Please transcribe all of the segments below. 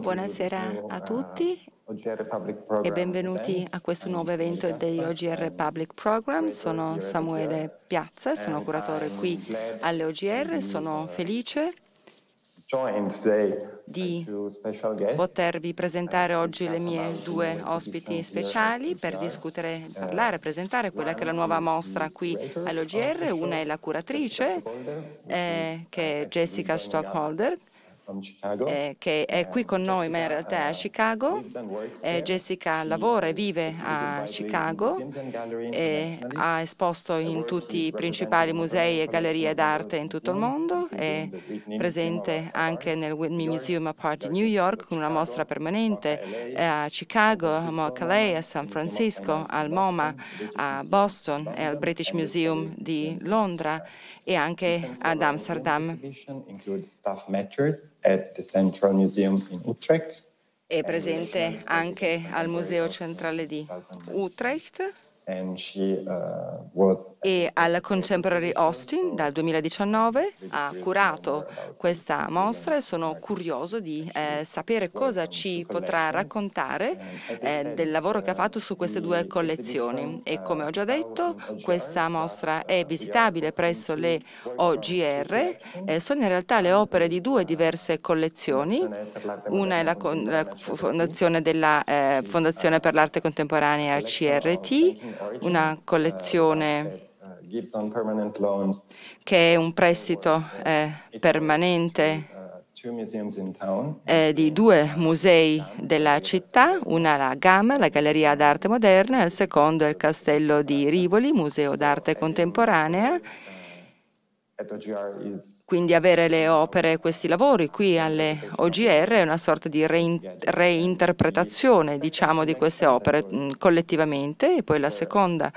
Buonasera a uh, tutti e benvenuti a questo nuovo evento degli OGR Public Program. Sono Samuele Piazza, sono curatore qui alle OGR, sono felice di potervi presentare uh, oggi le mie due ospiti speciali per discutere, uh, parlare, presentare quella che è la nuova mostra qui all'OGR. Una è la curatrice, eh, che è uh, Jessica Stockholder, eh, che è qui con noi, ma in realtà è a uh, Chicago. Eh, Jessica lavora e vive a Chicago e ha esposto in tutti i principali musei e gallerie d'arte in tutto il mondo. È eh, presente anche nel Whitney Museum of Art di New York con una mostra permanente eh, a Chicago, a Calais, a San Francisco, al MoMA, a Boston e al British Museum di Londra e anche ad Amsterdam. È presente anche al Museo Centrale di Utrecht Uh, e al Contemporary Austin dal 2019 ha curato questa mostra e sono curioso di eh, sapere cosa ci potrà raccontare eh, del lavoro che ha fatto su queste due collezioni e come ho già detto questa mostra è visitabile presso le OGR eh, sono in realtà le opere di due diverse collezioni una è la, la fondazione, della, eh, fondazione per l'arte contemporanea CRT una eh, collezione eh, eh, che è un prestito eh, permanente eh, di due musei della città, una la Gama, la Galleria d'Arte Moderna, e il secondo è il Castello di Rivoli, Museo d'Arte Contemporanea, quindi avere le opere, e questi lavori qui alle OGR è una sorta di reinterpretazione diciamo, di queste opere mm, collettivamente e poi la seconda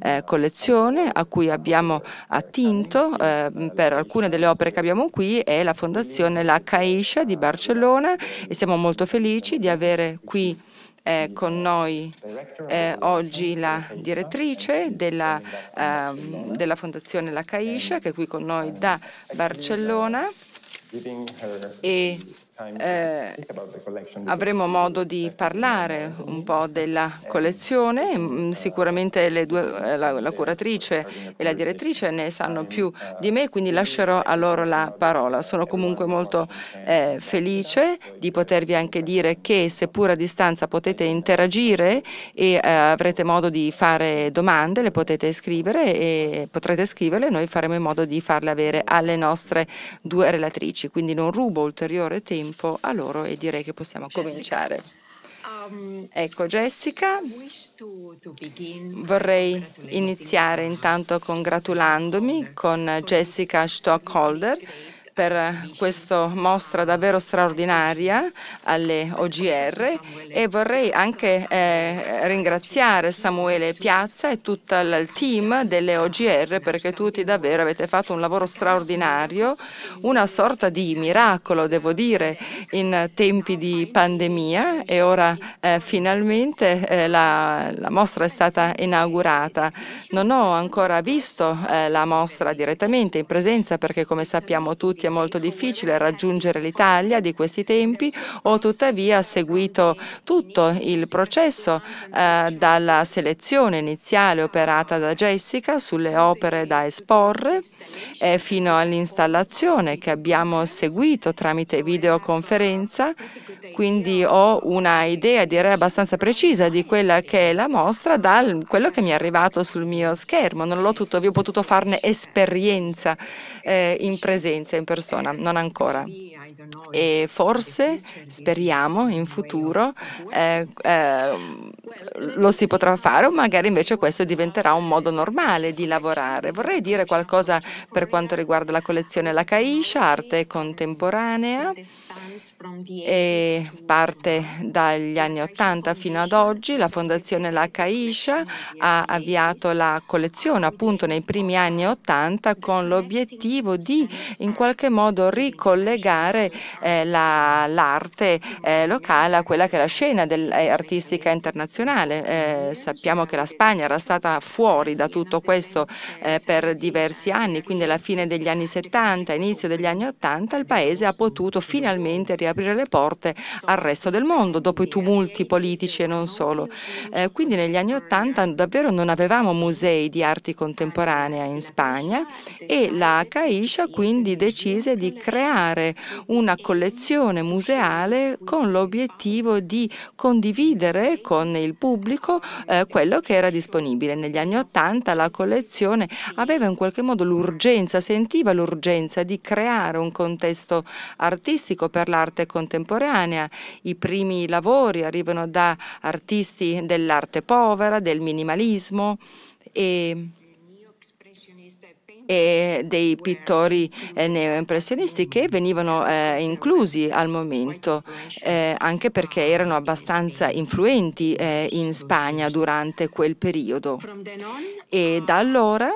eh, collezione a cui abbiamo attinto eh, mm, per alcune delle opere che abbiamo qui è la fondazione La Caixa di Barcellona e siamo molto felici di avere qui eh, con noi eh, oggi la direttrice della, eh, della Fondazione La Caixa, che è qui con noi da Barcellona e eh, avremo modo di parlare un po' della collezione, mm, uh, sicuramente due, eh, la, la, curatrice e la direttrice ne sanno più uh, di me, quindi lascerò a loro la parola. Sono comunque molto eh, felice di potervi anche dire che seppur a distanza potete interagire e eh, avrete modo di fare domande, le potete scrivere e potrete scriverle, noi faremo in modo di farle avere alle nostre due relatrici, quindi non rubo ulteriore tempo tempo a loro e direi che possiamo Jessica. cominciare. Um, ecco Jessica, vorrei iniziare intanto congratulandomi con Jessica Stockholder per questa mostra davvero straordinaria alle OGR e vorrei anche eh, ringraziare Samuele Piazza e tutto il team delle OGR perché tutti davvero avete fatto un lavoro straordinario, una sorta di miracolo devo dire in tempi di pandemia e ora eh, finalmente eh, la, la, mostra è stata inaugurata. Non ho ancora visto eh, la mostra direttamente in presenza perché come sappiamo tutti che molto difficile raggiungere l'Italia di questi tempi, ho tuttavia seguito tutto il processo eh, dalla selezione iniziale operata da Jessica sulle opere da esporre eh, fino all'installazione che abbiamo seguito tramite videoconferenza quindi ho una idea, direi abbastanza precisa, di quella che è la mostra da quello che mi è arrivato sul mio schermo. Non l'ho tutto, vi ho potuto farne esperienza eh, in presenza, in persona, non ancora e forse speriamo in futuro eh, eh, lo si potrà fare o magari invece questo diventerà un modo normale di lavorare. Vorrei dire qualcosa per quanto riguarda la collezione La Caisha, arte contemporanea e parte dagli anni 80 fino ad oggi. La fondazione La Caisha ha avviato la collezione appunto nei primi anni 80 con l'obiettivo di in qualche modo ricollegare eh, la, l'arte eh, locale a quella che è la scena del, eh, artistica internazionale. Eh, sappiamo che la Spagna era stata fuori da tutto questo eh, per diversi anni, quindi alla fine degli anni 70, inizio degli anni 80, il paese ha potuto finalmente riaprire le porte al resto del mondo, dopo i tumulti politici e non solo. quindi negli anni 80 davvero non avevamo musei di arti contemporanea in Spagna e la Caisha quindi decise di creare una collezione museale con l'obiettivo di condividere con il pubblico eh, quello che era disponibile. Negli anni Ottanta la collezione aveva in qualche modo l'urgenza, sentiva l'urgenza di creare un contesto artistico per l'arte contemporanea. I primi lavori arrivano da artisti dell'arte povera, del minimalismo e e dei pittori eh, neoimpressionisti che venivano eh, inclusi al momento, eh, anche perché erano abbastanza influenti eh, in Spagna durante quel periodo. E da allora,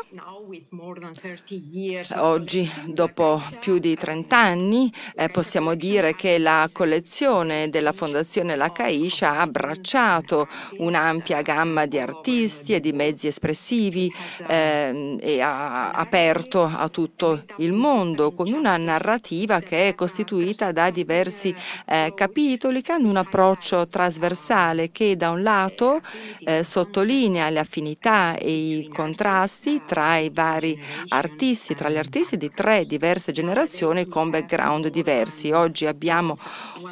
oggi, dopo più di 30 anni, eh, possiamo dire che la collezione della Fondazione La Caixa ha abbracciato un'ampia gamma di artisti e di mezzi espressivi ehm, e ha aperto aperto a tutto il mondo, con una narrativa che è costituita da diversi eh, capitoli che hanno un approccio trasversale che da un lato eh, sottolinea le affinità e i contrasti tra i vari artisti, tra gli artisti di tre diverse generazioni con background diversi. Oggi abbiamo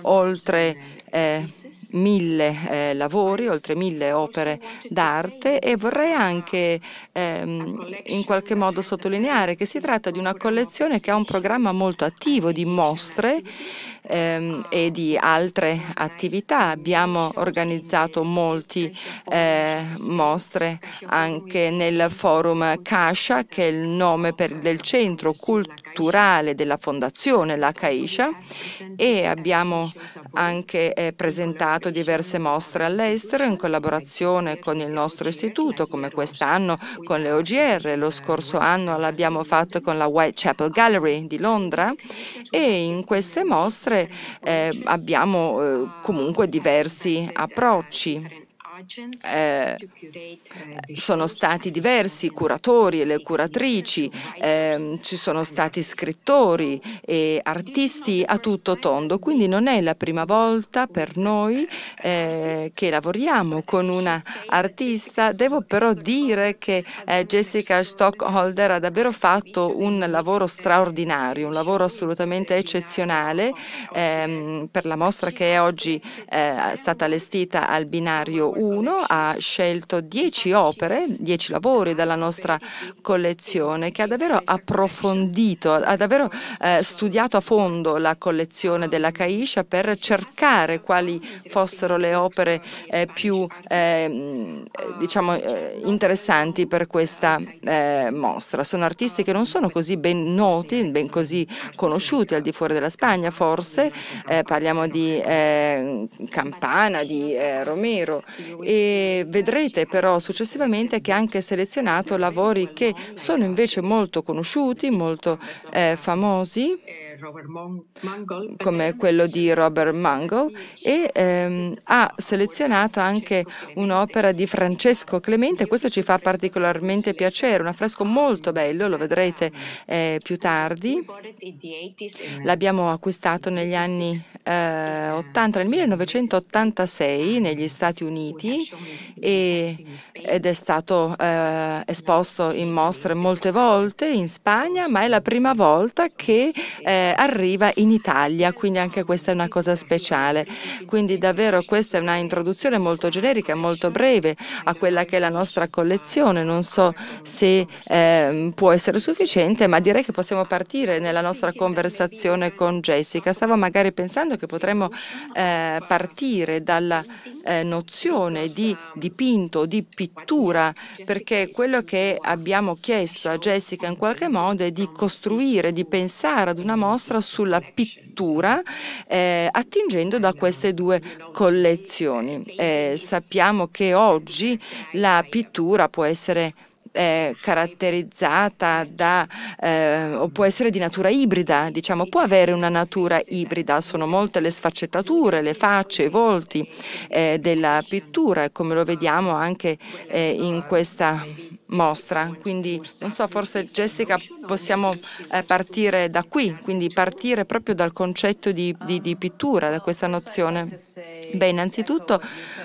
oltre eh, mille eh, lavori, oltre mille opere d'arte e vorrei anche ehm, in qualche modo sottolineare che si tratta di una collezione che ha un programma molto attivo di mostre ehm, e di altre attività. Abbiamo organizzato molte eh, mostre anche nel forum Cascia, che è il nome per, del centro culturale della fondazione La Caisha e abbiamo anche eh, presentato diverse mostre all'estero in collaborazione con il nostro istituto, come quest'anno con le OGR, lo scorso anno l'abbiamo fatto con la Whitechapel Gallery di Londra e in queste mostre settore eh, abbiamo eh, comunque diversi approcci eh, uh, eh sono stati diversi curatori e le curatrici, eh, ci sono stati scrittori e artisti a tutto tondo, quindi non è la prima volta per noi uh, eh, che lavoriamo con una artista. Devo però dire che eh, Jessica Stockholder ha davvero fatto un lavoro straordinario, un lavoro assolutamente eccezionale ehm, per la mostra che è oggi eh, stata allestita al binario 1 uno ha scelto dieci opere, dieci lavori dalla nostra collezione che ha davvero approfondito, ha davvero eh, studiato a fondo la collezione della Caisha per cercare quali fossero le opere eh, più ehm, diciamo, eh, diciamo, interessanti per questa eh, mostra. Sono artisti che non sono così ben noti, ben così conosciuti al di fuori della Spagna forse, eh, parliamo di ehm, Campana, di eh, Romero e vedrete però successivamente che ha anche selezionato lavori che sono invece molto conosciuti, molto eh, famosi, come quello di Robert Mangle, e ehm, ha selezionato anche un'opera di Francesco Clemente, questo ci fa particolarmente piacere, un affresco molto bello, lo vedrete eh, più tardi, l'abbiamo acquistato negli anni eh, 80, nel 1986 negli Stati Uniti, Uniti e, ed è stato eh, esposto in mostre molte volte in Spagna, ma è la prima volta che eh, arriva in Italia, quindi anche questa è una cosa speciale. Quindi davvero questa è una introduzione molto generica, molto breve a quella che è la nostra collezione. Non so se eh, può essere sufficiente, ma direi che possiamo partire nella nostra conversazione con Jessica. Stavo magari pensando che potremmo eh, partire dalla eh, nozione produzione di dipinto, di pittura, perché quello che abbiamo chiesto a Jessica in qualche modo è di costruire, di pensare ad una mostra sulla pittura eh, attingendo da queste due collezioni. Eh, sappiamo che oggi la pittura può essere eh, caratterizzata da, eh, o può essere di natura ibrida, diciamo, può avere una natura ibrida, sono molte le sfaccettature, le facce, i volti eh, della pittura, come lo vediamo anche eh, in questa mostra. Quindi, non so, forse Jessica possiamo eh, partire da qui, quindi partire proprio dal concetto di, di, di pittura, da questa nozione. Beh, innanzitutto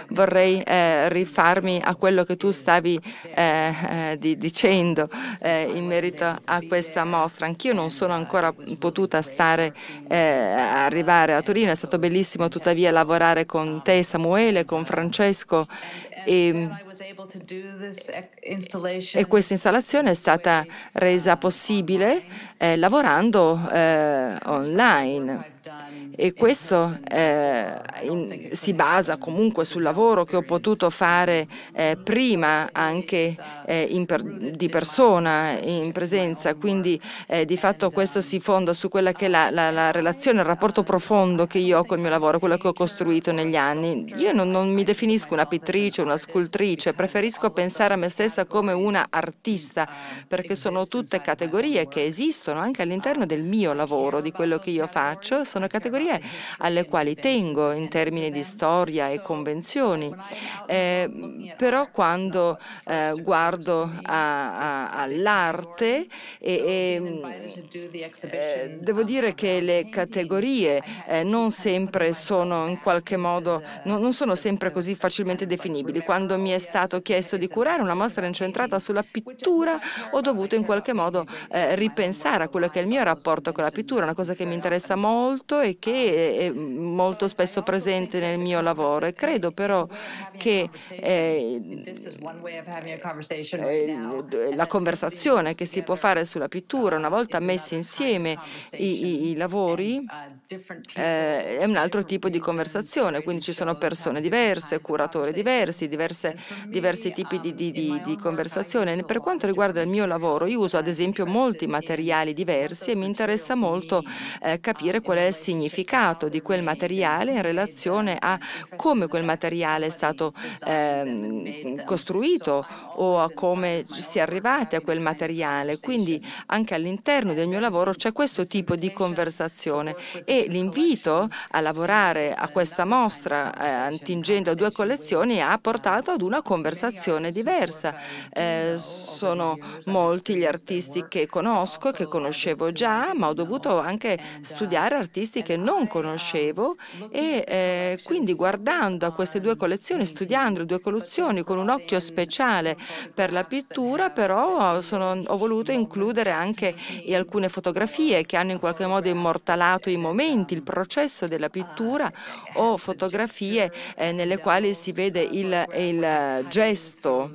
vorrei eh, rifarmi a quello che tu stavi eh, eh di, dicendo eh, in merito a questa mostra. Anch'io non sono ancora potuta stare, eh, arrivare a Torino, è stato bellissimo tuttavia lavorare con te, Samuele, con Francesco. E, e questa installazione è stata uh, resa possibile eh, lavorando eh, online e questo eh, in, si basa comunque sul lavoro che ho potuto fare eh, prima anche eh, per, di persona, in presenza, quindi eh, di fatto questo si fonda su quella che è la, la, la, relazione, il rapporto profondo che io ho col mio lavoro, quello che ho costruito negli anni. Io non, non mi definisco una pittrice, una scultrice, preferisco pensare a me stessa come una artista, perché sono tutte categorie che esistono anche all'interno del mio lavoro, di quello che io faccio, sono categorie categorie alle quali tengo in termini di storia e convenzioni, eh, però quando eh, guardo all'arte mm, eh, devo dire che le categorie eh, non sempre sono in qualche modo, no, non sono sempre così facilmente definibili. Quando mi è stato chiesto di curare una mostra incentrata sulla pittura ho dovuto in qualche modo eh, ripensare a quello che è il mio rapporto con la pittura, una cosa che mi interessa molto e che che è molto spesso presente nel mio lavoro e credo però che eh, eh, la conversazione che si può fare sulla pittura una volta messi insieme i, i, i lavori eh, è un altro tipo di conversazione, quindi ci sono persone diverse, curatori diversi, diverse, diversi tipi di, di, di, di conversazione. Per quanto riguarda il mio lavoro, io uso ad esempio molti materiali diversi e mi interessa molto eh, capire qual è il significato significato di quel materiale in relazione a come quel materiale è stato eh, costruito o a come si è arrivati a quel materiale. Quindi anche all'interno del mio lavoro c'è questo tipo di conversazione e l'invito a lavorare a questa mostra eh, attingendo a due collezioni ha portato ad una conversazione diversa. Eh, sono molti gli artisti che conosco, che conoscevo già, ma ho dovuto anche studiare artisti che non non conoscevo e eh, quindi guardando a queste due collezioni, studiando le due collezioni con un occhio speciale per la pittura, però sono, ho voluto includere anche alcune fotografie che hanno in qualche modo immortalato i momenti, il processo della pittura o fotografie eh, nelle quali si vede il, il gesto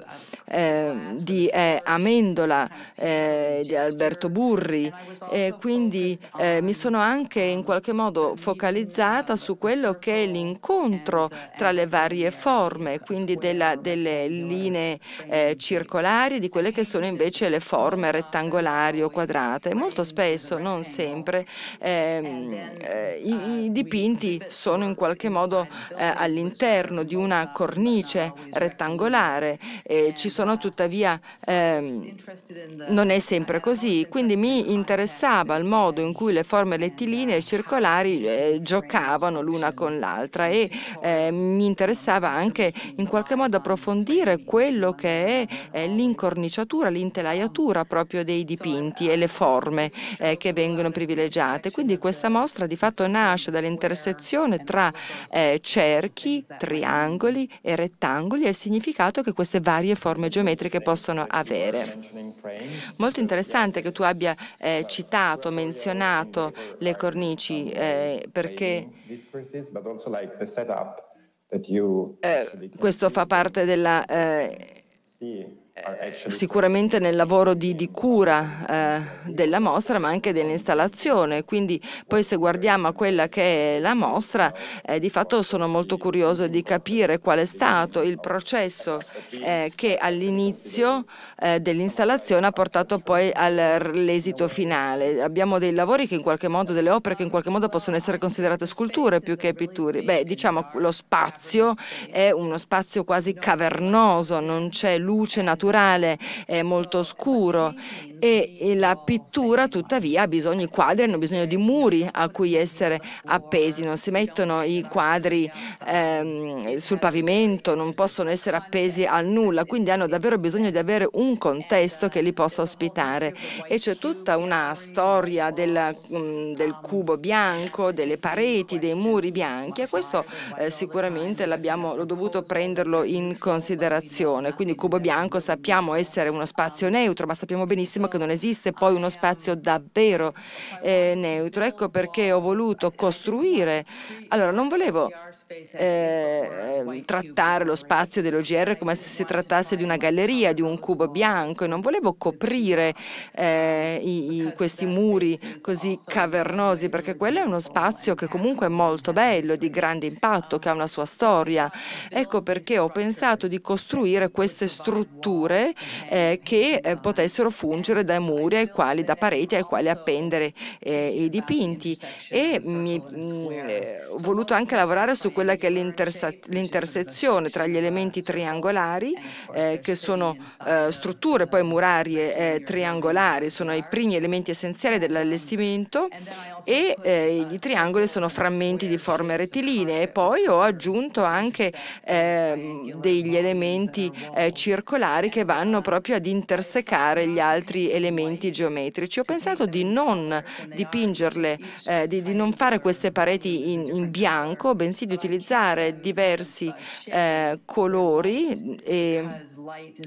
eh, di eh, Amendola, eh, di Alberto Burri. e quindi eh, mi sono anche in qualche modo focalizzata su quello che è l'incontro tra le varie forme, quindi della, delle linee eh, circolari, di quelle che sono invece le forme rettangolari o quadrate. Molto spesso, non sempre, ehm, i, i dipinti sono in qualche modo eh, all'interno di una cornice rettangolare. e ci sono tuttavia eh, non è sempre così, quindi mi interessava il modo in cui le forme rettilinee circolari eh, giocavano l'una con l'altra e eh, mi interessava anche in qualche modo approfondire quello che è eh, l'incorniciatura, l'intelaiatura proprio dei dipinti e le forme eh, che vengono privilegiate. Quindi questa mostra di fatto nasce dall'intersezione tra eh, cerchi, triangoli e rettangoli e il significato che queste varie forme forme geometriche possono avere. Molto interessante che tu abbia eh, citato, menzionato le cornici eh, perché eh, questo fa parte della eh, sicuramente nel lavoro di, di cura eh, della mostra ma anche dell'installazione quindi poi se guardiamo a quella che è la mostra eh, di fatto sono molto curioso di capire qual è stato il processo eh, che all'inizio eh, dell'installazione ha portato poi all'esito finale abbiamo dei lavori che in qualche modo delle opere che in qualche modo possono essere considerate sculture più che pitture beh diciamo lo spazio è uno spazio quasi cavernoso non c'è luce naturale culturale è molto scuro e la pittura tuttavia ha bisogno, di quadri hanno bisogno di muri a cui essere appesi, non si mettono i quadri ehm, sul pavimento, non possono essere appesi al nulla, quindi hanno davvero bisogno di avere un contesto che li possa ospitare e c'è tutta una storia del, mm, del, cubo bianco, delle pareti, dei muri bianchi e questo eh, sicuramente l'abbiamo dovuto prenderlo in considerazione, quindi cubo bianco sapete sappiamo essere uno spazio neutro, ma sappiamo benissimo che non esiste poi uno spazio davvero eh, neutro. Ecco perché ho voluto costruire. Allora, non volevo eh, ehm, trattare lo spazio dell'OGR come se si trattasse di una galleria, di un cubo bianco, e non volevo coprire eh, i, i, questi muri così cavernosi, perché quello è uno spazio che comunque è molto bello, di grande impatto, che ha una sua storia. Ecco perché ho pensato di costruire queste strutture strutture eh, che eh, potessero fungere da muri ai quali, da pareti ai quali appendere eh, i dipinti e mi, mm, mh, mm, eh, ho voluto anche lavorare su quella che è l'intersezione tra gli elementi triangolari eh, che sono eh, strutture poi murarie triangolari, sono i primi elementi essenziali dell'allestimento e i triangoli sono frammenti di forme rettilinee e poi ho aggiunto anche ehm, degli elementi circolari che vanno proprio ad intersecare gli altri elementi geometrici. Ho pensato di non dipingerle, eh, di, di, non fare queste pareti in, in bianco, bensì di utilizzare diversi eh, colori e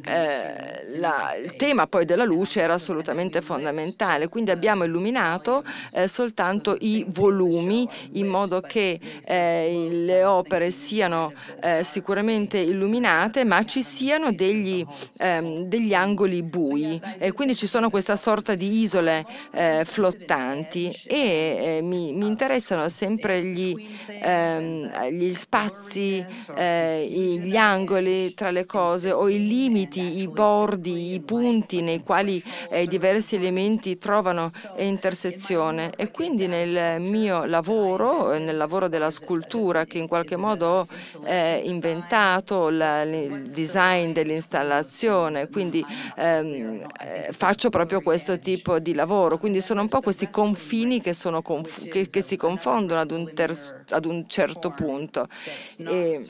eh, la, il tema poi della luce era assolutamente fondamentale, quindi abbiamo illuminato eh, soltanto i volumi in modo che eh, le opere siano eh, sicuramente illuminate ma ci siano degli ehm, degli angoli bui, e quindi ci sono questa sorta di isole eh, flottanti e eh, mi, mi, interessano sempre gli, ehm, gli spazi, eh, gli angoli tra le cose o i limiti, i bordi, i punti nei quali eh, diversi elementi trovano intersezione e quindi nel mio lavoro, nel lavoro della scultura che in qualche modo ho eh, inventato, la, il design dell'installazione, formazione, quindi ehm, eh, faccio proprio questo tipo di lavoro. Quindi sono un po' questi confini che, che, che si confondono ad un, ad un certo punto. E,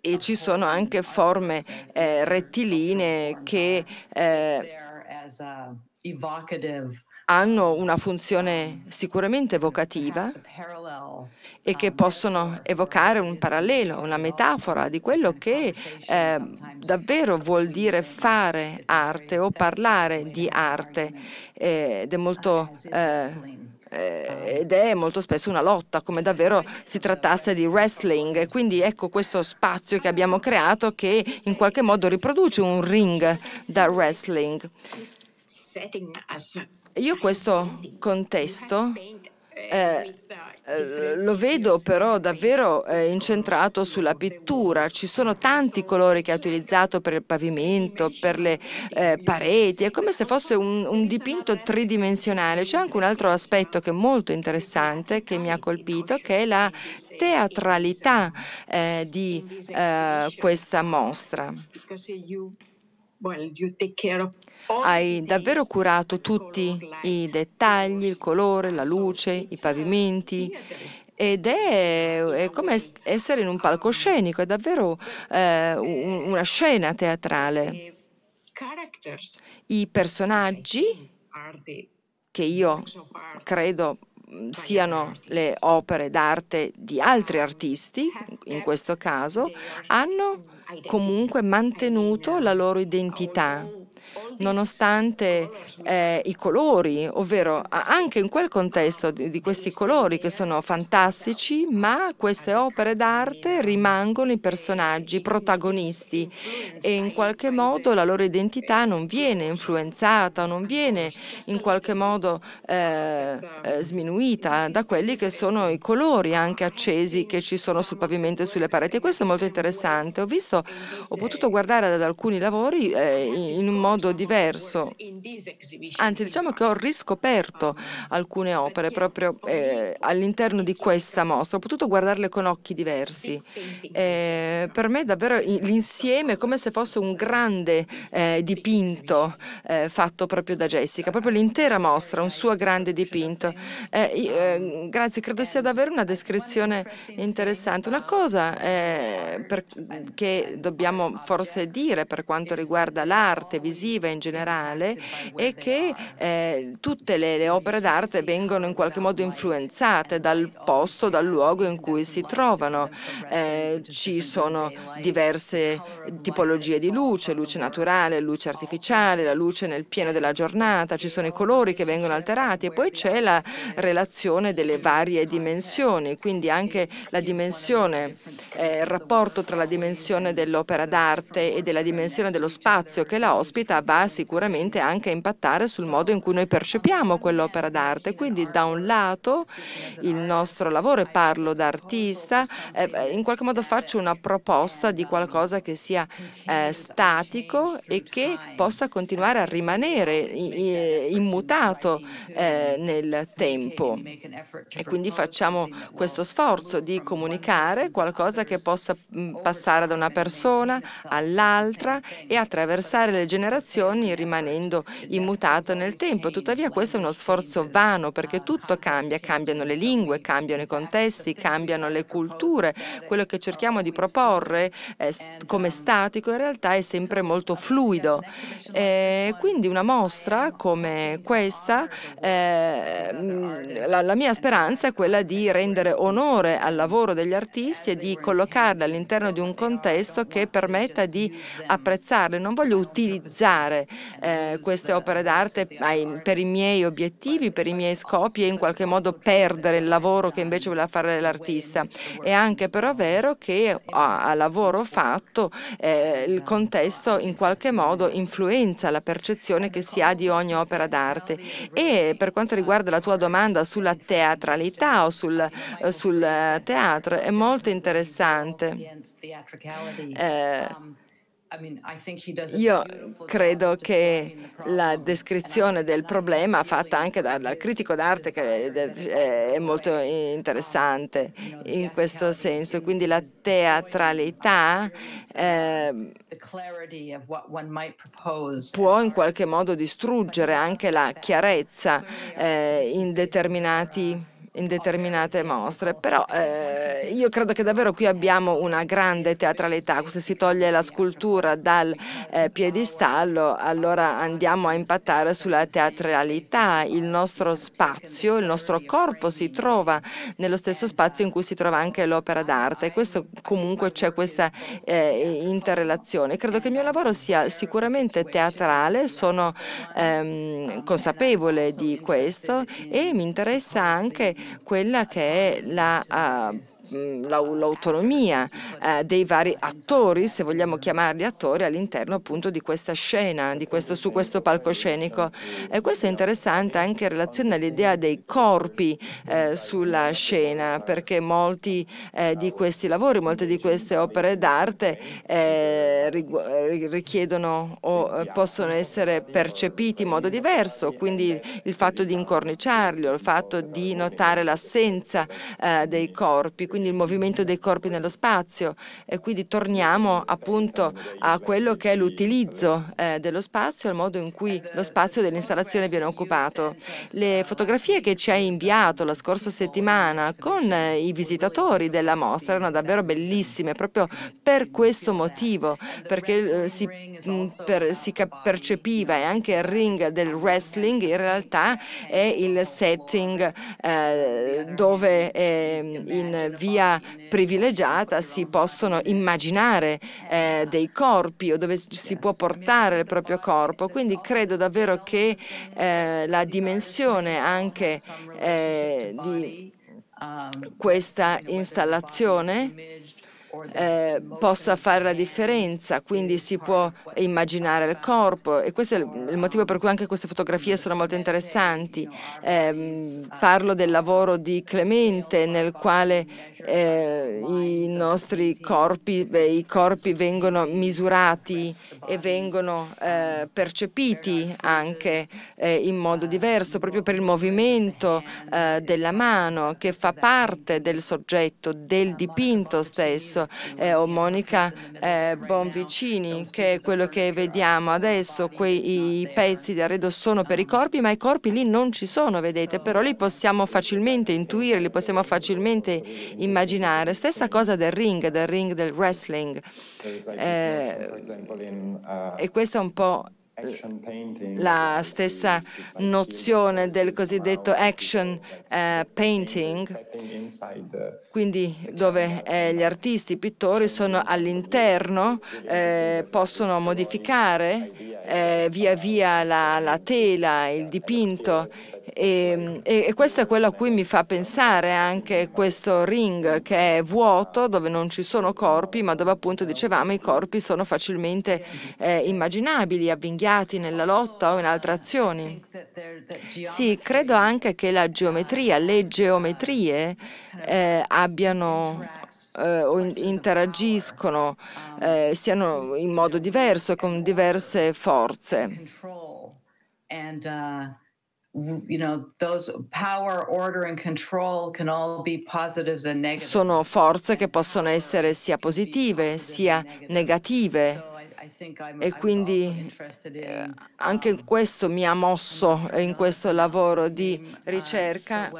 e, ci sono anche forme eh, rettilinee che eh, hanno una funzione sicuramente evocativa e che possono evocare un parallelo, una metafora di quello che eh, davvero vuol dire fare arte o parlare di arte eh, ed, è molto, eh, ed è molto spesso una lotta, come davvero si trattasse di wrestling. Quindi ecco questo spazio che abbiamo creato che in qualche modo riproduce un ring da wrestling. Io questo contesto eh, eh, lo vedo però davvero eh, incentrato sulla pittura, ci sono tanti colori che ha utilizzato per il pavimento, per le eh, pareti, è come se fosse un, un dipinto tridimensionale. C'è anche un altro aspetto che è molto interessante, che mi ha colpito, che è la teatralità eh, di eh, questa mostra. Hai davvero curato tutti i dettagli, il colore, la luce, i uh, pavimenti ed è, è come essere in un palcoscenico, è davvero eh, una scena teatrale. I personaggi che io credo mm, siano le opere d'arte di altri artisti, in questo caso, hanno comunque mantenuto la loro identità nonostante eh, i colori, ovvero anche in quel contesto di, di questi colori che sono fantastici, ma queste opere d'arte rimangono i personaggi i protagonisti e in qualche modo la loro identità non viene influenzata, non viene in qualche modo eh, eh sminuita da quelli che sono i colori anche accesi che ci sono sul pavimento e sulle pareti. E Questo è molto interessante. Ho visto, ho potuto guardare ad alcuni lavori eh, in un modo diverso diverso. Anzi, diciamo che ho riscoperto alcune opere proprio eh, all'interno di questa mostra, ho potuto guardarle con occhi diversi. Eh, per me davvero l'insieme è come se fosse un grande eh, dipinto eh, fatto proprio da Jessica, proprio l'intera mostra, un suo grande dipinto. Eh, eh, grazie, credo sia davvero una descrizione interessante. Una cosa per, che dobbiamo forse dire per quanto riguarda l'arte visiva in in generale e che eh, tutte le, le opere d'arte vengono in qualche modo influenzate dal posto, dal luogo in cui si trovano. Eh, ci sono diverse tipologie di luce, luce naturale, luce artificiale, la luce nel pieno della giornata, ci sono i colori che vengono alterati e poi c'è la relazione delle varie dimensioni, quindi anche la dimensione, eh, il rapporto tra la dimensione dell'opera d'arte e della dimensione dello spazio che la ospita va sicuramente anche a impattare sul modo in cui noi percepiamo quell'opera d'arte. Quindi da un lato il nostro lavoro, e parlo da artista, eh, in qualche modo faccio una proposta di qualcosa che sia eh, statico e che possa continuare a rimanere immutato eh, nel tempo. E quindi facciamo questo sforzo di comunicare qualcosa che possa mm, passare da una persona all'altra e attraversare le generazioni condizioni rimanendo immutato nel tempo. Tuttavia questo è uno sforzo vano perché tutto cambia, cambiano le lingue, cambiano i contesti, cambiano le culture. Quello che cerchiamo di proporre eh, come statico in realtà è sempre molto fluido. Eh, quindi una mostra come questa, eh, mm, la, mia speranza è quella di rendere onore al lavoro degli artisti e di collocarle all'interno di un contesto che permetta di apprezzarle. Non voglio utilizzare usare eh, queste opere d'arte per i miei obiettivi, per i miei scopi e in qualche modo perdere il lavoro che invece voleva fare l'artista. È anche però vero che a, a lavoro fatto eh, il contesto in qualche modo influenza la percezione che si ha di ogni opera d'arte. E per quanto riguarda la tua domanda sulla teatralità o sul, sul eh, teatro, è molto interessante. Eh, io credo che la descrizione del problema fatta anche dal critico d'arte è molto interessante in questo senso, quindi la teatralità eh, può in qualche modo distruggere anche la chiarezza eh, in determinati in determinate mostre, però eh, io credo che davvero qui abbiamo una grande teatralità, se si toglie la scultura dal eh, piedistallo allora andiamo a impattare sulla teatralità, il nostro spazio, il nostro corpo si trova nello stesso spazio in cui si trova anche l'opera d'arte, questo comunque c'è questa eh, interrelazione. Credo che il mio lavoro sia sicuramente teatrale, sono ehm, consapevole di questo e mi interessa anche quella che è la, uh, l'autonomia uh, dei vari attori, se vogliamo chiamarli attori, all'interno appunto di questa scena, di questo, su questo palcoscenico. E questo è interessante anche in relazione all'idea dei corpi uh, sulla scena, perché molti eh, di questi lavori, molte di queste opere d'arte richiedono o possono essere percepiti in modo diverso, quindi il fatto di incorniciarli o il fatto di notare evitare l'assenza eh, dei corpi, quindi il movimento dei corpi nello spazio e quindi torniamo appunto a quello che è l'utilizzo eh, dello spazio, al modo in cui lo spazio dell'installazione viene occupato. Le fotografie che ci hai inviato la scorsa settimana con eh, i visitatori della mostra erano davvero bellissime proprio per questo motivo, perché eh, si, mm, per, si percepiva e anche il ring del wrestling in realtà è il setting eh, eh, dove eh, in via privilegiata si possono immaginare eh, dei corpi o dove si può portare il proprio corpo. Quindi credo davvero che eh, la dimensione anche eh, di questa installazione eh, possa fare la differenza, quindi si può immaginare il corpo e questo è il motivo per cui anche queste fotografie sono molto interessanti. Eh, parlo del lavoro di Clemente nel quale eh, i nostri corpi, beh, i corpi vengono misurati e vengono eh, percepiti anche eh, in modo diverso, proprio per il movimento eh, della mano che fa parte del soggetto, del dipinto stesso eh, o Monica eh, Bonvicini, che è quello che vediamo adesso, quei pezzi di arredo sono per i corpi, ma i corpi lì non ci sono, vedete, però li possiamo facilmente intuire, li possiamo facilmente immaginare. Stessa cosa del ring, del ring del wrestling. Eh, e questo è un po' la stessa nozione del cosiddetto action uh, painting, quindi dove eh, gli artisti, i pittori sono all'interno, eh, possono modificare eh, via via la, la tela, il dipinto Ehm, e, e, questo è quello a cui mi fa pensare anche questo ring che è vuoto, dove non ci sono corpi, ma dove appunto dicevamo i corpi sono facilmente eh, immaginabili, avvinghiati nella lotta o in altre azioni. Sì, credo anche che la geometria, le geometrie eh, abbiano eh, o interagiscono, eh, siano in modo diverso, con diverse forze. Sono forze che possono essere sia positive sia negative e quindi eh, anche in um, questo mi ha mosso in uh, questo lavoro di uh, ricerca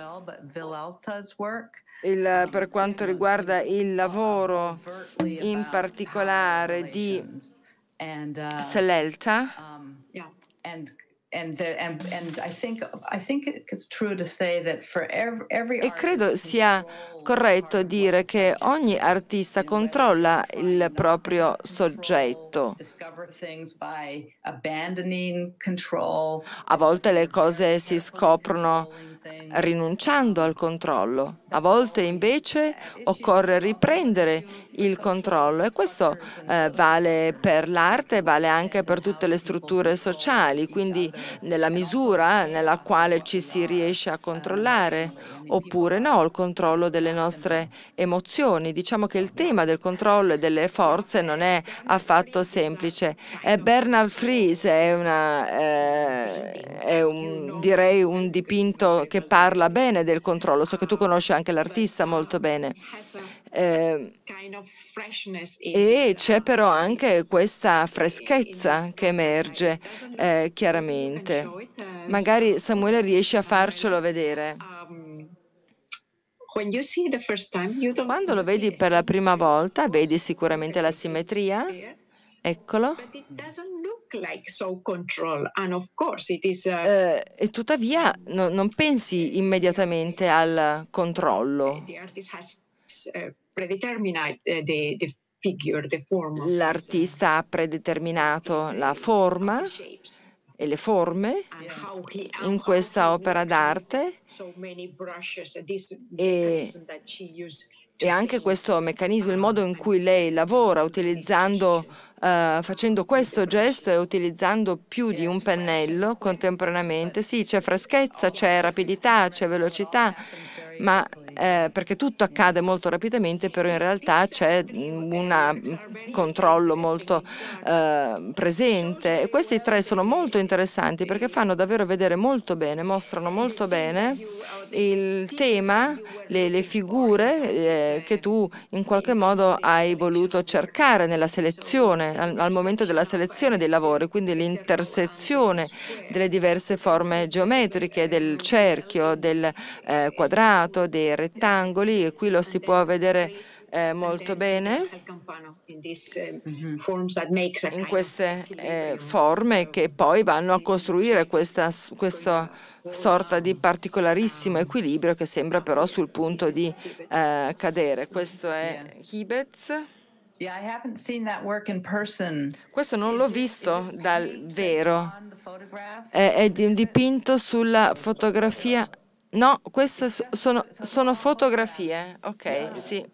il, per quanto riguarda il uh, lavoro in particolare di Selelta. Um, e credo sia corretto dire che ogni artista controlla il proprio soggetto. A volte le cose si scoprono rinunciando al controllo, a volte invece occorre riprendere il controllo e questo eh, vale per l'arte, vale anche per tutte le strutture sociali, quindi nella misura nella quale ci si riesce a controllare oppure no, il controllo delle nostre emozioni. Diciamo che il tema del controllo e delle forze non è affatto semplice. E Bernard Fries è, una, eh, è un, direi un dipinto che parla bene del controllo, so che tu conosci anche l'artista molto bene. Eh, e c'è però anche questa freschezza che emerge eh, chiaramente. Uh, Magari Samuele riesce a farcelo vedere. Um, Quando lo vedi per la prima volta, vedi sicuramente la simmetria. Eccolo. Uh, eh, e tuttavia no, non pensi immediatamente al controllo. Eh, eh, eh, L'artista ha predeterminato la forma e le forme in questa opera d'arte uh, e, e, anche questo meccanismo, il modo in cui lei lavora utilizzando, uh, facendo questo gesto e utilizzando più di un pennello contemporaneamente. Sì, c'è freschezza, c'è rapidità, c'è velocità, ma eh, perché tutto accade molto rapidamente, però in realtà c'è mm, un mm, controllo molto eh, presente. E questi tre sono molto interessanti perché fanno davvero vedere molto bene, mostrano molto bene il tema, le, le figure eh, che tu in qualche modo hai voluto cercare nella selezione, al, al momento della selezione dei lavori, quindi l'intersezione delle diverse forme geometriche, del cerchio, del eh, quadrato, dei rettangoli rettangoli e qui lo si può vedere eh, molto bene mm-hmm. in queste eh, forme che poi vanno a costruire questa, questa, sorta di particolarissimo equilibrio che sembra però sul punto di eh, cadere. Questo è Kibetz. Questo non l'ho visto dal vero, è, è un dipinto sulla fotografia No, queste sono, sono fotografie, ok, sì.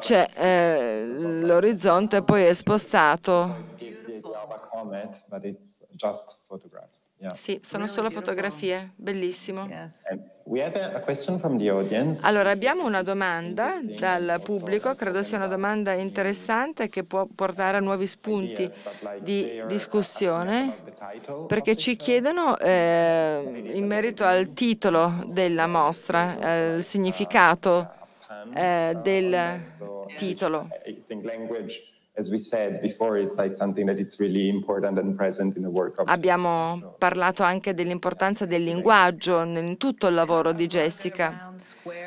Cioè, eh, l'orizzonte poi è spostato. Sì, sono solo fotografie, bellissimo. Allora, abbiamo una domanda dal pubblico, credo sia una domanda interessante che può portare a nuovi spunti di discussione, perché ci chiedono eh, in merito al titolo della mostra, al significato uh, eh, del uh, titolo. Abbiamo parlato anche dell'importanza del linguaggio in tutto il lavoro di Jessica.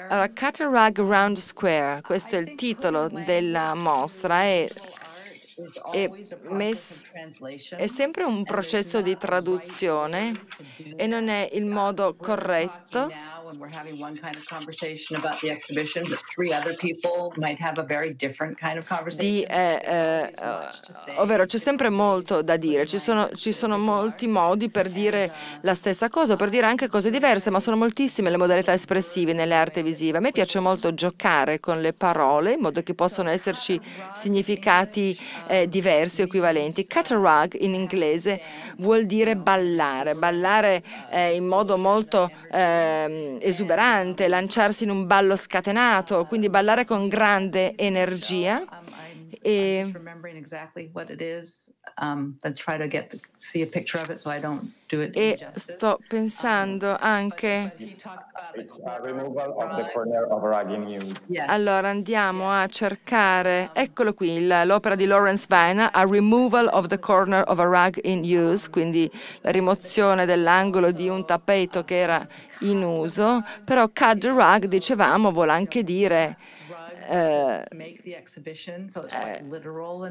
Allora, Cut a Rug Round Square, questo è il titolo della mostra e è, messo, è, sempre un processo di traduzione e non è il modo corretto when we're having one kind of conversation about the exhibition, but three other people might have a very different kind of conversation. Di, eh, eh, eh ovvero c'è sempre molto da dire, ci sono, ci sono molti modi per dire uh, la stessa cosa, per dire anche cose diverse, ma sono moltissime le modalità espressive nelle arti visive. A me piace molto giocare con le parole in modo che possano esserci significati eh, diversi o equivalenti. Catarug in inglese vuol dire ballare, ballare eh, in modo molto... Eh, esuberante, lanciarsi in un ballo scatenato, quindi ballare con grande energia eh, um, e... Eh, sto um, pensando anche allora andiamo a cercare eccolo qui l'opera di Lawrence Vine A Removal of the Corner of a Rug in Use quindi la rimozione dell'angolo di un tappeto che era in uso però cad rug dicevamo vuole anche dire eh, eh,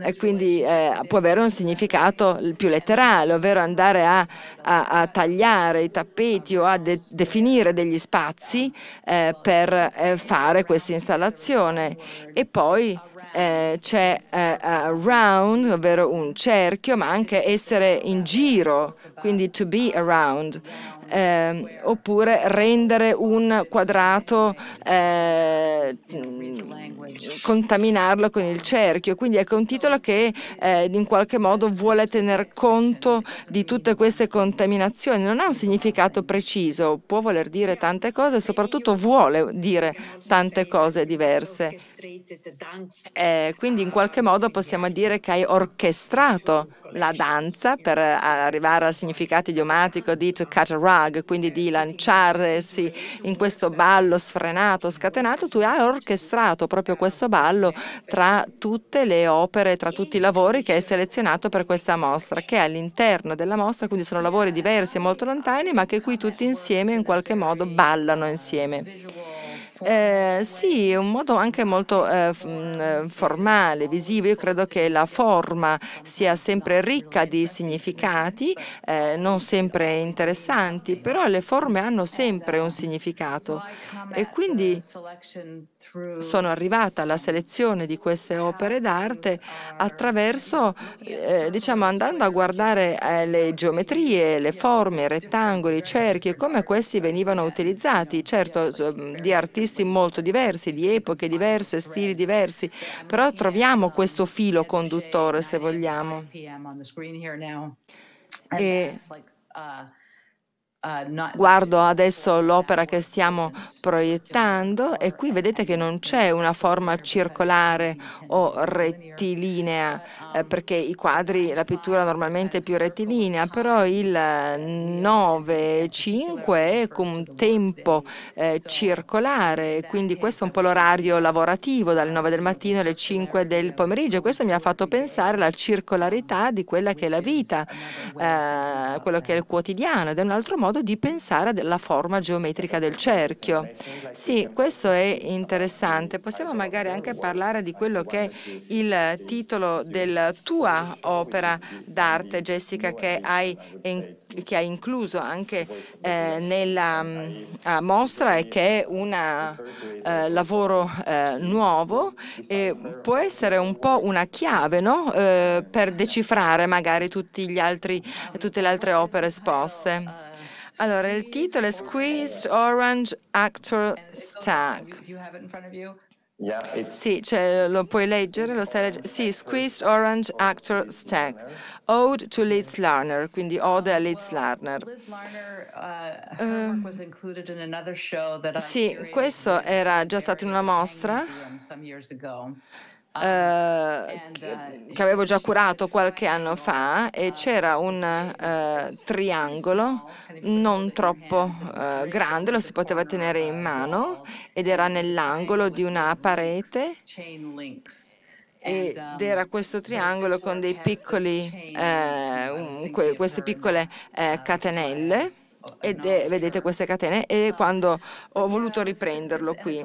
e quindi eh, può avere un significato più letterale, ovvero andare a, a, a tagliare i tappeti o a de definire degli spazi eh, per fare questa installazione. E poi c'è around, ovvero un cerchio, ma anche essere in giro, quindi to be around eh, oppure rendere un quadrato, eh, contaminarlo con il cerchio. Quindi ecco, è un titolo che eh, in qualche modo vuole tener conto di tutte queste contaminazioni. Non ha un significato preciso, può voler dire tante cose, e soprattutto vuole dire tante cose diverse. Eh, quindi in qualche modo possiamo dire che hai orchestrato la danza per eh, arrivare al significato idiomatico di to cut a rug, quindi di lanciarsi in questo ballo sfrenato, scatenato, tu hai orchestrato proprio questo ballo tra tutte le opere, tra tutti i lavori che hai selezionato per questa mostra, che è all'interno della mostra, quindi sono lavori diversi e molto lontani, ma che qui tutti insieme in qualche modo ballano insieme. Eh, sì, è un modo anche molto eh, mm, eh, formale, visivo. Io credo che la forma sia sempre ricca di significati, eh, non sempre interessanti, però le forme hanno sempre un significato e quindi sono arrivata alla selezione di queste opere d'arte attraverso, eh, diciamo, andando a guardare eh, le geometrie, le forme, i rettangoli, i cerchi e come questi venivano utilizzati, certo mm, di artisti molto diversi, di epoche diverse, stili diversi, però troviamo questo filo conduttore se vogliamo. E Guardo adesso l'opera che stiamo proiettando e qui vedete che non c'è una forma circolare o rettilinea, eh, perché i quadri, la pittura normalmente è più rettilinea, però il 9-5 è con un tempo eh, circolare, quindi questo è un po' l'orario lavorativo, dalle 9 del mattino alle 5 del pomeriggio. Questo mi ha fatto pensare alla circolarità di quella che è la vita, eh, quello che è il quotidiano ed è un altro modo modo di pensare della forma geometrica del cerchio. Sì, questo è interessante. Possiamo magari anche parlare di quello che è il titolo della tua opera d'arte, Jessica, che hai, che hai incluso anche eh, nella uh, mostra e che è un uh, eh, lavoro uh, nuovo. E può essere un po' una chiave no? Eh, per decifrare magari tutti gli altri, tutte le altre opere esposte. Allora, il titolo è Squeezed Orange Actor Stack. Sì, cioè, lo puoi leggere, lo stai leggendo. Sì, Squeezed Orange Actor Stack, Ode to Liz Larner, quindi Ode a Liz Larner. Uh, ehm, sì, questo era già stato in una mostra Ah, eh, eh, che avevo già curato qualche anno fa e ah, c'era un eh, triangolo non troppo eh, grande, lo si poteva tenere in mano ed era nell'angolo di una parete ed um, era questo triangolo con piccoli, eh, queste piccole catenelle ed eh, è, vedete queste catene e quando eh, ho eh, voluto riprenderlo qui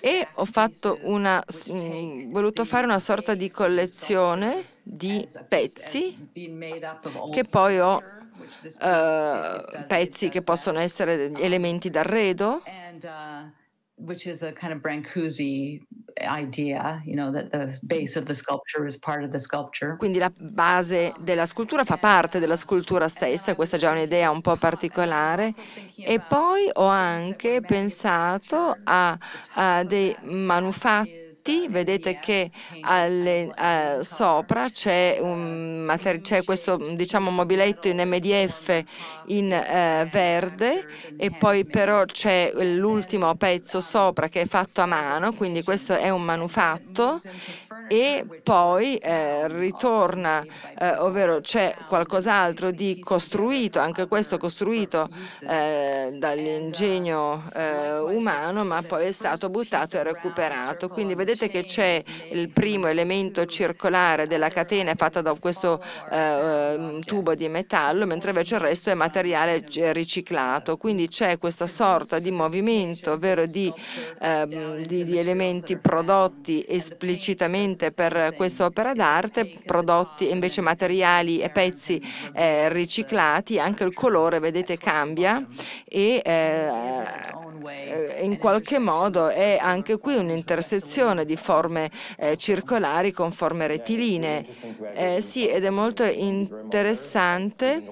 e ho fatto una mm, voluto fare una sorta di collezione di pezzi che poi ho uh, pezzi che possono essere um, elementi d'arredo uh, which is a kind of Brancusi idea, you know, that the base of the sculpture is part of the sculpture. Quindi la base della scultura fa parte della scultura stessa, questa è già un'idea un po' particolare. E poi ho anche pensato a, a dei manufatti dati, vedete che alle, uh, sopra c'è questo diciamo, mobiletto in MDF in uh, verde e poi però c'è l'ultimo pezzo sopra che è fatto a mano, quindi questo è un manufatto e poi eh, ritorna, eh, ovvero c'è qualcos'altro di costruito, anche questo costruito eh, dall'ingegno eh, umano, ma poi è stato buttato e recuperato. Quindi vedete che c'è il primo elemento circolare della catena fatta da questo eh, ehm, tubo di metallo, mentre invece il resto è materiale riciclato. Quindi c'è questa sorta di movimento, ovvero di, ehm, di, di elementi prodotti esplicitamente solamente per opera d'arte, prodotti invece materiali e pezzi eh, riciclati, anche il colore vedete cambia e eh, eh, in qualche modo è anche qui un'intersezione di forme eh, circolari con forme rettilinee. Eh, sì, ed è molto interessante,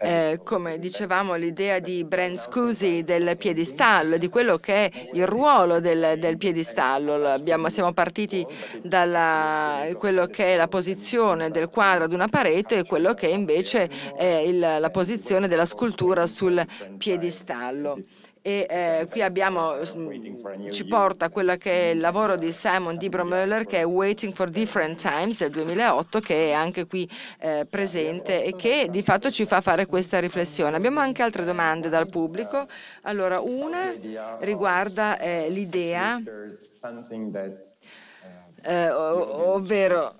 eh, come dicevamo, l'idea di Brand Scusi del piedistallo, di quello che è il ruolo del, del piedistallo. Abbiamo, siamo partiti da quello che è la posizione del quadro ad una parete e quello che invece è il, la posizione della scultura sul piedistallo di stallo. E eh, qui abbiamo, mm, ci porta quello che è il lavoro di Simon Dibromöller che è Waiting for Different Times del 2008 che è anche qui eh, presente e che di fatto ci fa fare questa riflessione. Abbiamo anche altre domande dal pubblico. Allora, una riguarda eh, l'idea eh, ovvero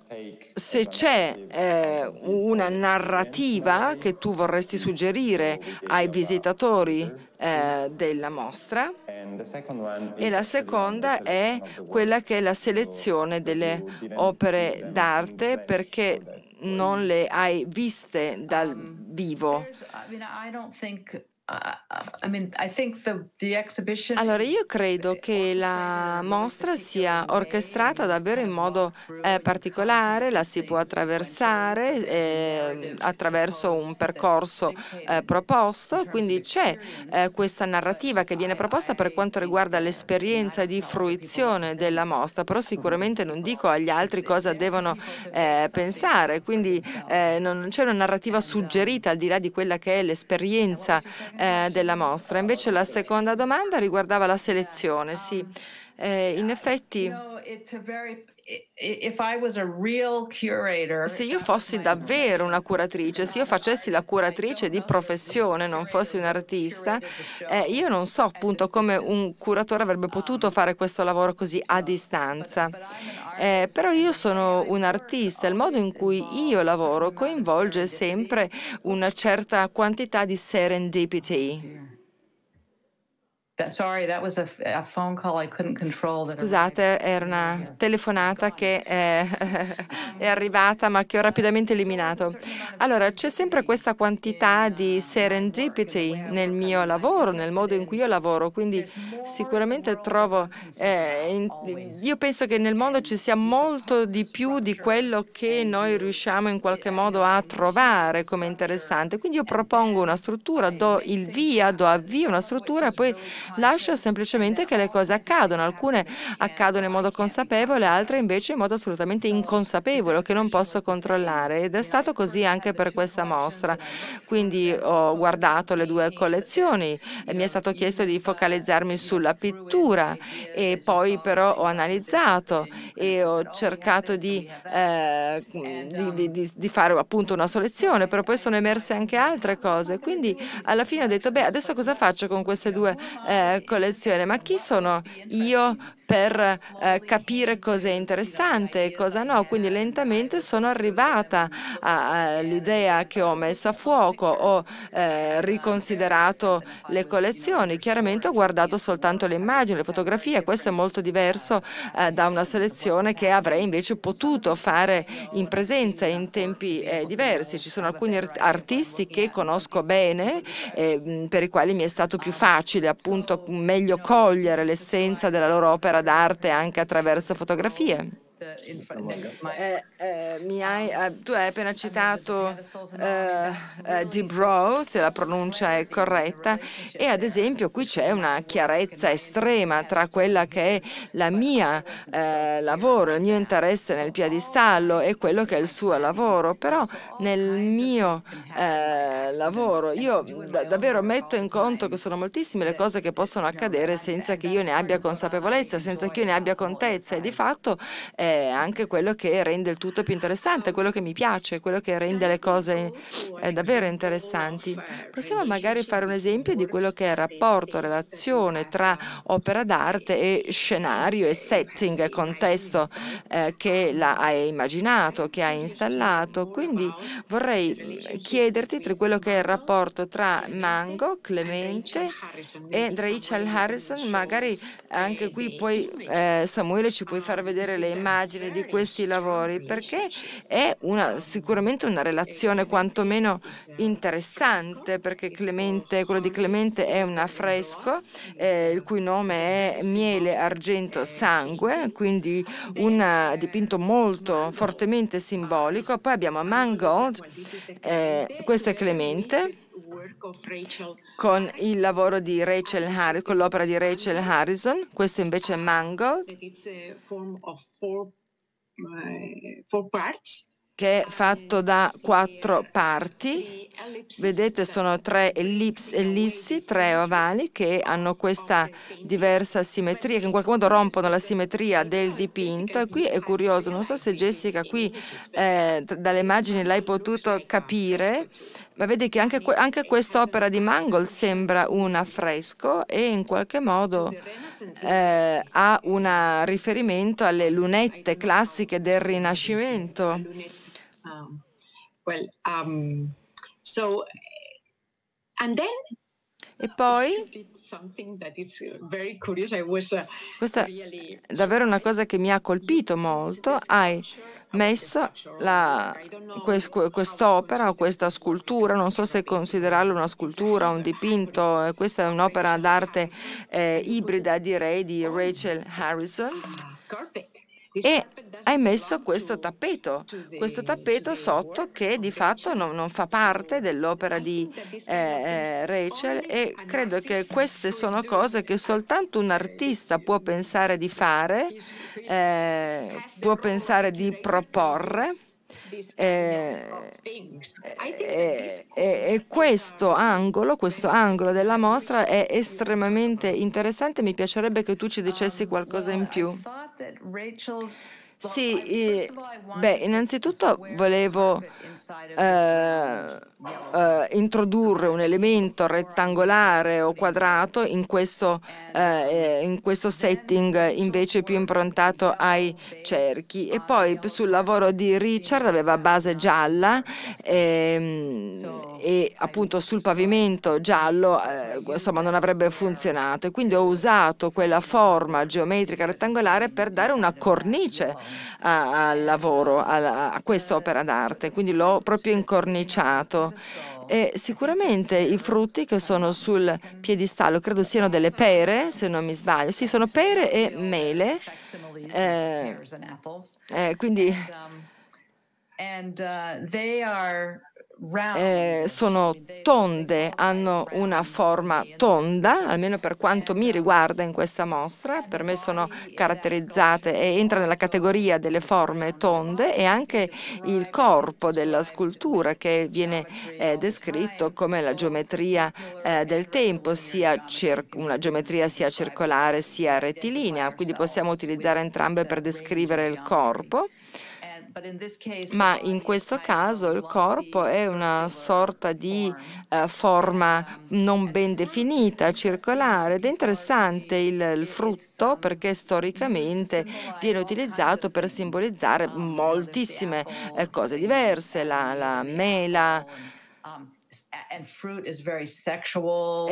se c'è eh, una narrativa che tu vorresti suggerire ai visitatori eh, della mostra e la seconda è quella che è la selezione delle opere d'arte perché non le hai viste dal vivo. Allora io credo che la mostra sia orchestrata davvero in modo eh, particolare, la si può attraversare eh, attraverso un percorso eh, proposto, quindi c'è eh, questa narrativa che viene proposta per quanto riguarda l'esperienza di fruizione della mostra, però sicuramente non dico agli altri cosa devono eh, pensare, quindi eh, non c'è una narrativa um, suggerita al di là di quella che è l'esperienza eh, della mostra. Invece la seconda domanda riguardava la selezione. Sì, eh, in effetti se io fossi davvero una curatrice, se io facessi la curatrice di professione, non fossi un artista, eh, io non so appunto come un curatore avrebbe um, potuto fare questo lavoro così a distanza. Eh, però io sono un artista, il modo in cui io lavoro coinvolge sempre una certa quantità di serendipity. Scusate, era una telefonata che è, eh, è, arrivata ma che ho rapidamente eliminato. Allora, c'è sempre questa quantità di serendipity nel mio lavoro, nel modo in cui io lavoro, quindi sicuramente trovo, eh, in, io penso che nel mondo ci sia molto di più di quello che noi riusciamo in qualche modo a trovare come interessante. Quindi io propongo una struttura, do il via, do avvio a una struttura, e poi Lascio semplicemente che le cose accadano. Alcune accadono in modo consapevole, altre invece in modo assolutamente inconsapevole che non posso controllare. Ed è stato così anche per questa mostra. Quindi ho guardato le due collezioni, mi è stato chiesto di focalizzarmi sulla pittura e poi però ho analizzato e ho cercato di, eh, di, di, di fare appunto una selezione, però poi sono emerse anche altre cose. Quindi alla fine ho detto, beh, adesso cosa faccio con queste due eh, eh, collezione, ma chi sono io per eh, capire cosa è interessante e cosa no. Quindi lentamente sono arrivata all'idea che ho messo a fuoco, ho eh, riconsiderato le collezioni. Chiaramente ho guardato soltanto le immagini, le fotografie. Questo è molto diverso eh, da una selezione che avrei invece potuto fare in presenza in tempi eh, diversi. Ci sono alcuni artisti che conosco bene, eh, per i quali mi è stato più facile appunto meglio cogliere l'essenza della loro opera d'arte anche attraverso fotografie. Eh, eh hai, eh, tu hai appena citato eh, eh Di Bro, se la pronuncia è corretta, e ad esempio qui c'è una chiarezza estrema tra quella che è la mia lavoro, il mio interesse nel piedistallo e quello che è il suo lavoro, però nel mio lavoro io da davvero metto in conto che sono moltissime le cose che possono accadere senza che io ne abbia consapevolezza, senza che io ne abbia contezza e di fatto eh, anche quello che rende il tutto più interessante, quello che mi piace, quello che rende le cose eh, davvero interessanti. Possiamo magari fare un esempio di quello che è il rapporto, relazione tra opera d'arte e scenario e setting, contesto eh, che hai immaginato, che hai installato. Quindi vorrei chiederti tra quello che è il rapporto tra Mango, Clemente e Rachel Harrison, magari anche qui poi eh, Samuele ci puoi far vedere le immagini fragile di questi lavori perché è una, sicuramente una relazione quantomeno interessante perché Clemente, quello di Clemente è un affresco eh, il cui nome è Miele, Argento, Sangue, quindi un dipinto molto fortemente simbolico. Poi abbiamo Mangold, eh, questo è Clemente con il lavoro di Rachel Harrison, con l'opera di Rachel Harrison. Questo invece è Mangold, eh, che è fatto eh, da quattro parti. Vedete, sono tre ellips, ellissi, tre ovali che hanno questa diversa simmetria, che in qualche modo rompono la simmetria del dipinto. E qui è curioso, non so se Jessica qui eh, dalle immagini l'hai potuto capire, ma vedi che anche, anche quest'opera di Mangold sembra un affresco e in qualche modo eh, ha un riferimento alle lunette classiche del Rinascimento. Um, e poi, uh, questa è davvero una cosa che mi ha colpito molto, hai messa quest'opera questa scultura, non so se considerarla una scultura, un dipinto, eh, questa è un'opera d'arte eh, ibrida direi di Rachel Harrison e hai messo questo tappeto, questo tappeto sotto che di fatto non, non fa parte dell'opera di eh, eh, Rachel e credo che queste sono cose che soltanto un artista può pensare di fare, eh, può pensare di proporre. E, eh, eh, e, e, questo angolo, questo angolo della mostra è estremamente interessante, mi piacerebbe che tu ci dicessi qualcosa in più. Sì, eh, beh, innanzitutto volevo eh, eh, introdurre un elemento rettangolare o quadrato in questo, eh, eh, in questo, setting invece più improntato ai cerchi. E poi sul lavoro di Richard aveva base gialla ehm, e appunto sul pavimento giallo eh, insomma non avrebbe uh, funzionato. E quindi ho usato quella forma geometrica rettangolare per dare una cornice al lavoro, a, a opera d'arte, quindi l'ho proprio incorniciato. E sicuramente i frutti che sono sul piedistallo, credo siano delle pere, se non mi sbaglio, sì, sono pere e mele, eh, eh, quindi... And, uh, eh, sono tonde, hanno una forma tonda, almeno per quanto mi riguarda in questa mostra, per me sono caratterizzate e entra nella categoria delle forme tonde e anche il corpo della scultura che viene eh, descritto come la geometria eh, del tempo, sia una geometria sia circolare sia rettilinea, quindi possiamo utilizzare entrambe per descrivere il corpo ma in questo caso il corpo è una sorta di eh, forma um, non ben definita, circolare ed è interessante il, il frutto um, perché storicamente viene utilizzato per simbolizzare um, moltissime eh, cose diverse, la, la mela,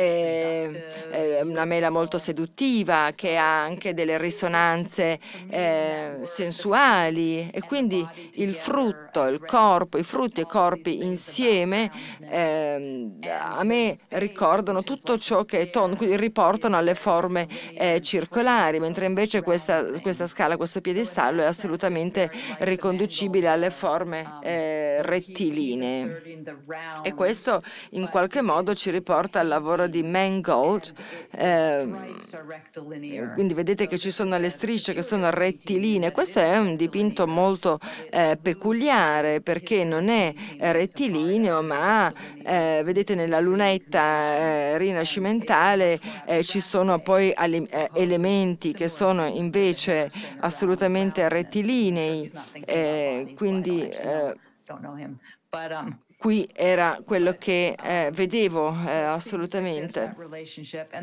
Ehm, eh, è una mela molto seduttiva che ha anche delle risonanze eh, sensuali e quindi il frutto, il corpo, i frutti e i corpi insieme eh, a me ricordano tutto ciò che riportano alle forme eh, circolari, mentre invece questa, questa, scala, questo piedistallo è assolutamente riconducibile alle forme um, eh, rettilinee. E questo in qualche modo ci riporta al lavoro di Mangold. Eh, quindi vedete che ci sono le strisce che sono rettilinee. Questo è un dipinto molto eh, peculiare perché non è rettilineo, ma eh, vedete nella lunetta eh, rinascimentale eh, ci sono poi eh, elementi che sono invece assolutamente rettilinei. quindi. But, um, qui era quello che eh, vedevo eh, assolutamente.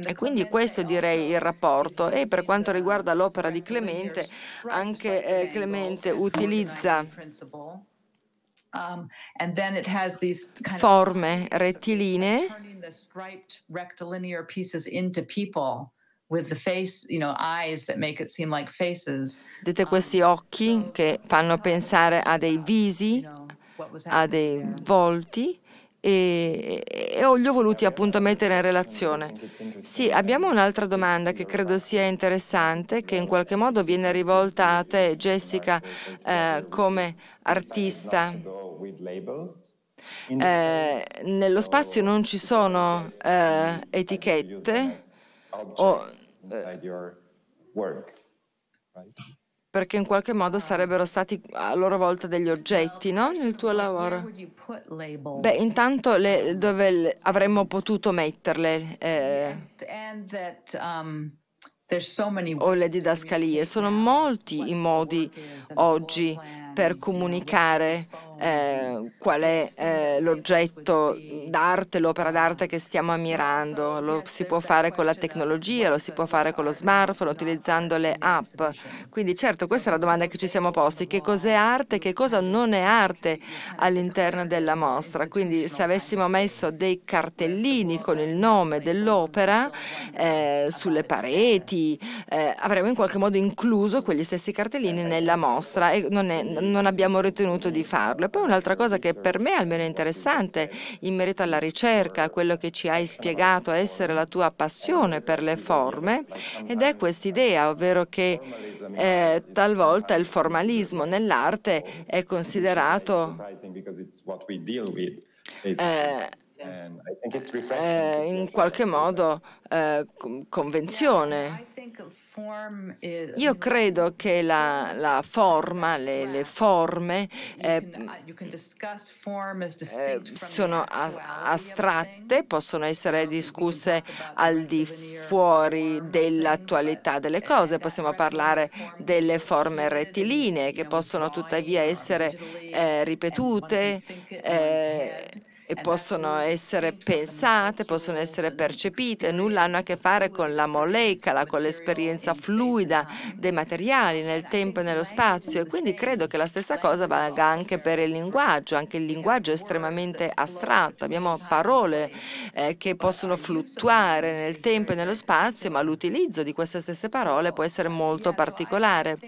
E quindi questo direi il rapporto. E per quanto riguarda l'opera di Clemente, anche eh, Clemente utilizza um, forme rettilinee Dite questi um, occhi che fanno pensare a dei visi a dei eh. volti e, e li ho voluti appunto mettere in relazione. Sì, abbiamo un'altra domanda che credo sia interessante, che in qualche modo viene rivolta a te, Jessica, eh, come artista. Eh, nello spazio non ci sono eh, etichette o... Eh, perché in qualche modo ah. sarebbero stati a loro volta degli oggetti no? nel tuo lavoro. Beh, intanto le, dove le, avremmo potuto metterle eh, um, o le didascalie. Sono molti i modi oggi per comunicare eh, qual è eh, l'oggetto d'arte, l'opera d'arte che stiamo ammirando. Lo si può fare con la tecnologia, lo si può fare con lo smartphone, utilizzando le app. Quindi certo, questa è la domanda che ci siamo posti. Che cos'è arte, e che cosa non è arte all'interno della mostra? Quindi se avessimo messo dei cartellini con il nome dell'opera eh, sulle pareti, eh, avremmo in qualche modo incluso quegli stessi cartellini nella mostra e non, è, non abbiamo ritenuto di farlo scuola. Poi un'altra cosa che per me almeno è interessante in merito alla ricerca, a quello che ci hai spiegato essere la tua passione per le forme ed è quest'idea, ovvero che eh, talvolta il formalismo nell'arte è considerato eh, eh, in qualche modo eh, convenzione. Io credo che la, la forma, le, le forme eh, uh, eh sono astratte, possono essere discusse al di fuori dell'attualità delle cose. Uh, Possiamo parlare delle forme rettilinee che possono tuttavia essere eh, ripetute e possono essere pensate, possono essere percepite, nulla hanno a che fare con la molecola, con l'esperienza fluida dei materiali nel tempo e nello spazio e quindi credo che la stessa cosa valga anche per il linguaggio, anche il linguaggio è estremamente astratto, abbiamo parole eh, che possono fluttuare nel tempo e nello spazio, ma l'utilizzo di queste stesse parole può essere molto particolare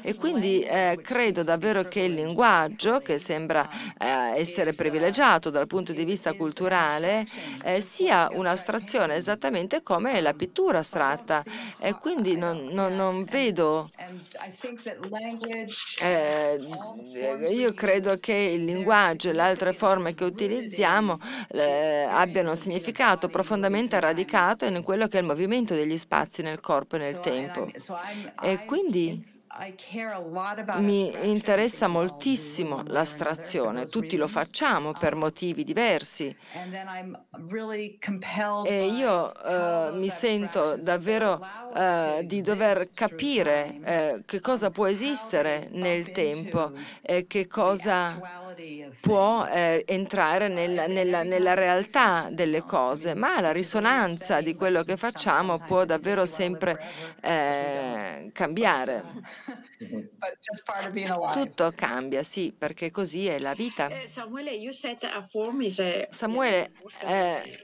e quindi eh, credo davvero che il linguaggio, che sembra eh, essere privilegiato dal punto punto di vista culturale eh, sia un'astrazione esattamente come la pittura astratta e quindi non, non, non vedo eh, io credo che il linguaggio e le altre forme che utilizziamo eh, abbiano un significato profondamente radicato in quello che è il movimento degli spazi nel corpo e nel tempo e quindi mi interessa moltissimo l'astrazione, tutti lo facciamo um, per motivi diversi e io eh, mi sento davvero eh, di dover capire eh, che cosa um, può esistere nel tempo e che cosa può eh, entrare nel, nella, nella realtà delle cose, ma la risonanza di quello che facciamo può davvero sempre eh, cambiare. Tutto cambia, sì, perché così è la vita. Eh, Samuele, eh,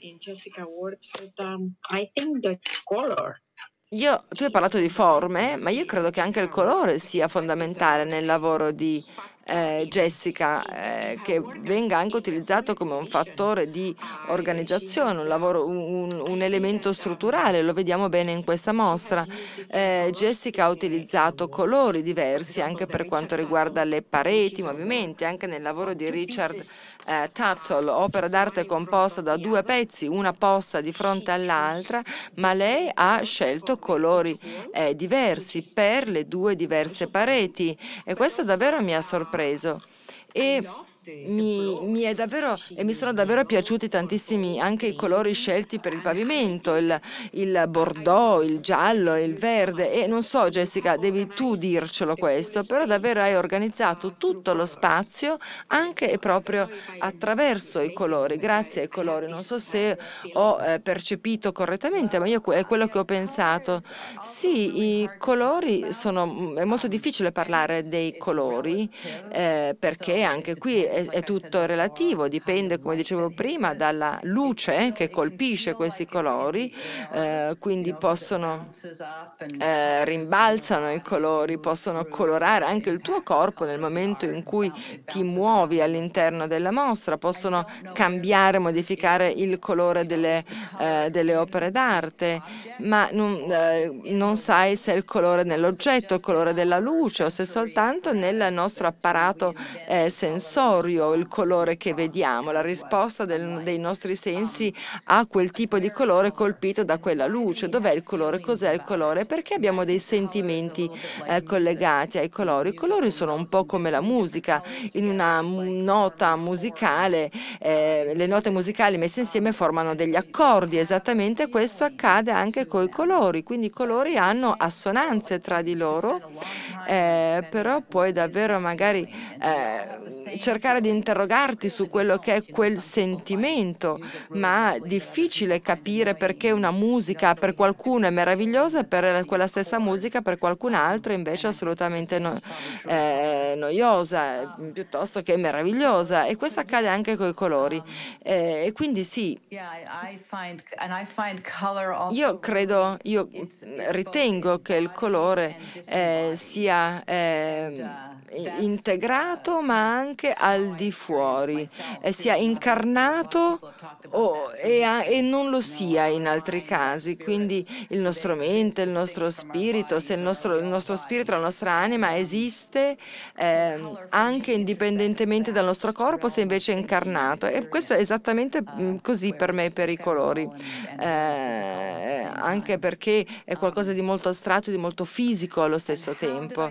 um, io, tu hai parlato di forme, ma io credo che anche il colore sia fondamentale nel lavoro di eh, Jessica, eh, che venga anche utilizzato come un fattore di organizzazione, un, lavoro, un, un elemento strutturale, lo vediamo bene in questa mostra. Eh, Jessica ha utilizzato colori diversi anche per quanto riguarda le pareti, i movimenti, anche nel lavoro di Richard eh, Tuttle, opera d'arte composta da due pezzi, una posta di fronte all'altra, ma lei ha scelto colori eh, diversi per le due diverse pareti e questo davvero mi ha sorpreso preso. E mi, mi, davvero, mi, sono davvero piaciuti tantissimi anche i colori scelti per il pavimento, il, il bordeaux, il giallo, il verde e non so Jessica, devi tu dircelo questo, però davvero hai organizzato tutto lo spazio anche e proprio attraverso i colori, grazie ai colori, non so se ho eh, percepito correttamente, ma io è quello che ho pensato. Sì, i colori sono, mm, è molto difficile parlare dei colori eh, perché anche qui eh, è, è tutto relativo, dipende, come dicevo prima, dalla luce che colpisce questi colori, eh, quindi possono eh, rimbalzano i colori, possono colorare anche il tuo corpo nel momento in cui ti muovi all'interno della mostra, possono cambiare, modificare il colore delle, eh, delle opere d'arte, ma non, eh, non, sai se è il colore nell'oggetto, il colore della luce o se soltanto nel nostro apparato eh, sensorico l'augurio, il colore che vediamo, la risposta del, dei nostri sensi a quel tipo di colore colpito da quella luce. Dov'è il colore? Cos'è il colore? Perché abbiamo dei sentimenti eh, collegati ai colori? I colori sono un po' come la musica. In una nota musicale, eh, le note musicali messe insieme formano degli accordi. Esattamente questo accade anche con i colori. Quindi i colori hanno assonanze tra di loro, eh, però puoi davvero magari eh, cercare cercare di interrogarti su quello che è quel sentimento, ma è difficile capire perché una musica per qualcuno è meravigliosa e per quella stessa musica per qualcun altro invece è assolutamente no, eh, noiosa piuttosto che meravigliosa e questo accade anche con i colori. E quindi sì, io credo, io ritengo che il colore eh, sia... Ehm, integrato ma anche al di fuori, sia incarnato o, e, e, non lo sia in altri casi. Quindi il nostro mente, il nostro spirito, se il nostro, il nostro spirito, la nostra anima esiste eh, anche indipendentemente dal nostro corpo, se invece è incarnato. E questo è esattamente uh, così per me per i colori, eh, eh anche perché è qualcosa di molto astratto, e di molto fisico allo stesso tempo.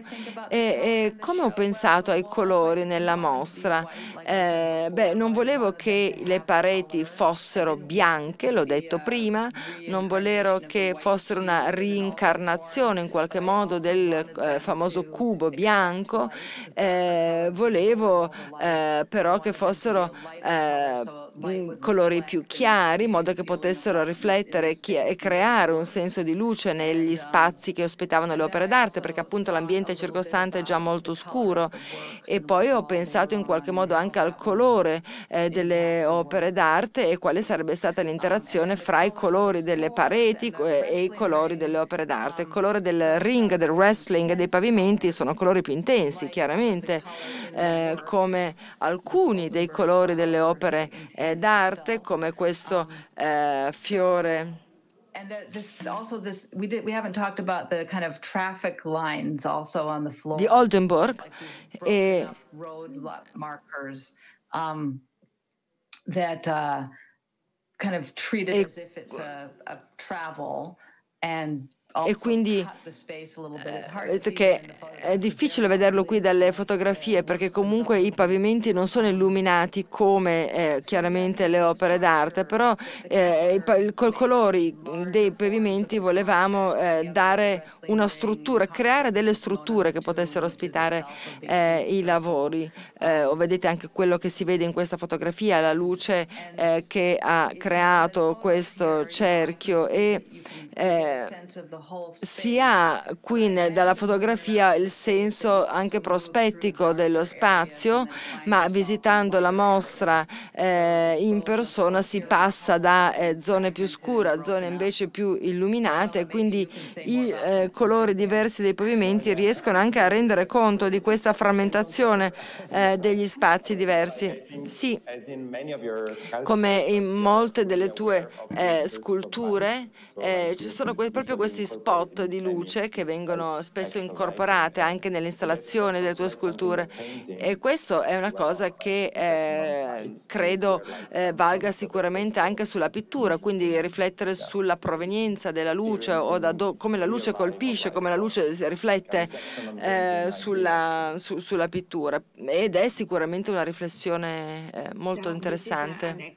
E, e come ho pensato ai colori nella mostra. Eh, beh, non volevo che le pareti fossero bianche, l'ho detto prima, non volevo che fossero una rincarnazione in qualche modo del eh, famoso cubo bianco, eh, volevo eh, però che fossero eh, colori più chiari in modo che potessero riflettere e creare un senso di luce negli spazi che ospitavano le opere d'arte perché appunto l'ambiente circostante è già molto scuro e poi ho pensato in qualche modo anche al colore eh, delle opere d'arte e quale sarebbe stata l'interazione fra i colori delle pareti eh, e i colori delle opere d'arte. Il colore del ring, del wrestling, dei pavimenti sono colori più intensi chiaramente eh, come alcuni dei colori delle opere eh, Eh, d'arte come questo um, eh, fiore. And this also this we did we haven't talked about the kind of traffic lines also on the floor. Di Oldenburg like e eh, road markers um, that uh, kind of treated e, as if it's a, a travel and e quindi eh, è difficile vederlo qui dalle fotografie perché comunque i pavimenti non sono illuminati come eh, chiaramente le opere d'arte, però eh, col colore dei pavimenti volevamo eh, dare una struttura, creare delle strutture che potessero ospitare eh, i lavori. Eh, vedete anche quello che si vede in questa fotografia, la luce eh, che ha creato questo cerchio e si ha qui dalla fotografia il senso anche prospettico dello spazio, ma visitando la mostra eh, in persona si passa da eh, zone più scure a zone invece più illuminate, quindi i eh, colori diversi dei pavimenti riescono anche a rendere conto di questa frammentazione eh, degli spazi diversi. Sì, come in molte delle tue eh, sculture eh, ci sono proprio questi spazi spot di luce che vengono spesso incorporate anche nell'installazione delle tue sculture e questo è una cosa che eh, credo eh, valga sicuramente anche sulla pittura, quindi riflettere sulla provenienza della luce o da come la luce colpisce, come la luce si riflette eh, sulla, su sulla, pittura ed è sicuramente una riflessione eh, molto interessante.